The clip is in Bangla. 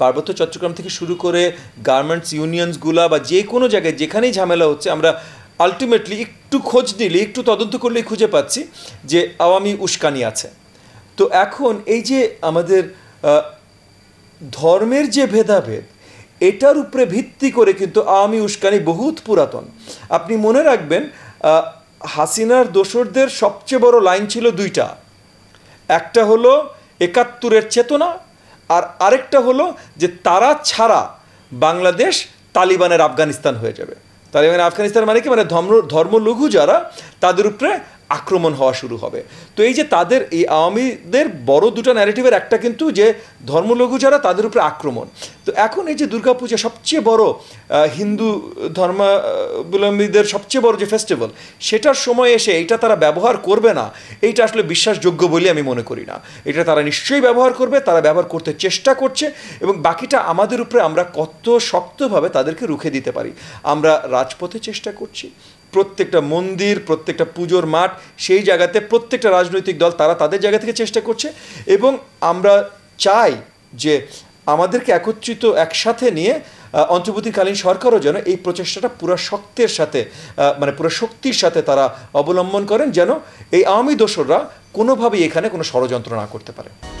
পার্বত্য চট্টগ্রাম থেকে শুরু করে গার্মেন্টস ইউনিয়নসগুলা বা যে কোনো জায়গায় যেখানেই ঝামেলা হচ্ছে আমরা আলটিমেটলি একটু খোঁজ নিলে একটু তদন্ত করলেই খুঁজে পাচ্ছি যে আওয়ামী উস্কানি আছে তো এখন এই যে আমাদের ধর্মের যে ভেদাভেদ এটার উপরে ভিত্তি করে কিন্তু আওয়ামী উস্কানি বহুত পুরাতন আপনি মনে রাখবেন হাসিনার দোসরদের সবচেয়ে বড় লাইন ছিল দুইটা একটা হলো একাত্তরের চেতনা আর আরেকটা হলো যে তারা ছাড়া বাংলাদেশ তালিবানের আফগানিস্তান হয়ে যাবে তালিবানের আফগানিস্তান মানে কি মানে ধর্ম ধর্মলঘু যারা তাদের উপরে আক্রমণ হওয়া শুরু হবে তো এই যে তাদের এই আওয়ামীদের বড় দুটো ন্যারেটিভের একটা কিন্তু যে ধর্মলঘু যারা তাদের উপরে আক্রমণ তো এখন এই যে দুর্গাপূজা সবচেয়ে বড় হিন্দু ধর্মাবলম্বীদের সবচেয়ে বড় যে ফেস্টিভ্যাল সেটার সময় এসে এটা তারা ব্যবহার করবে না এইটা আসলে বিশ্বাসযোগ্য বলে আমি মনে করি না এটা তারা নিশ্চয়ই ব্যবহার করবে তারা ব্যবহার করতে চেষ্টা করছে এবং বাকিটা আমাদের উপরে আমরা কত শক্তভাবে তাদেরকে রুখে দিতে পারি আমরা রাজপথে চেষ্টা করছি প্রত্যেকটা মন্দির প্রত্যেকটা পুজোর মাঠ সেই জায়গাতে প্রত্যেকটা রাজনৈতিক দল তারা তাদের জায়গা থেকে চেষ্টা করছে এবং আমরা চাই যে আমাদেরকে একত্রিত একসাথে নিয়ে অন্তর্বর্তীকালীন সরকারও যেন এই প্রচেষ্টাটা পুরো শক্তের সাথে মানে পুরো শক্তির সাথে তারা অবলম্বন করেন যেন এই আওয়ামী দোসররা কোনোভাবেই এখানে কোনো ষড়যন্ত্র না করতে পারে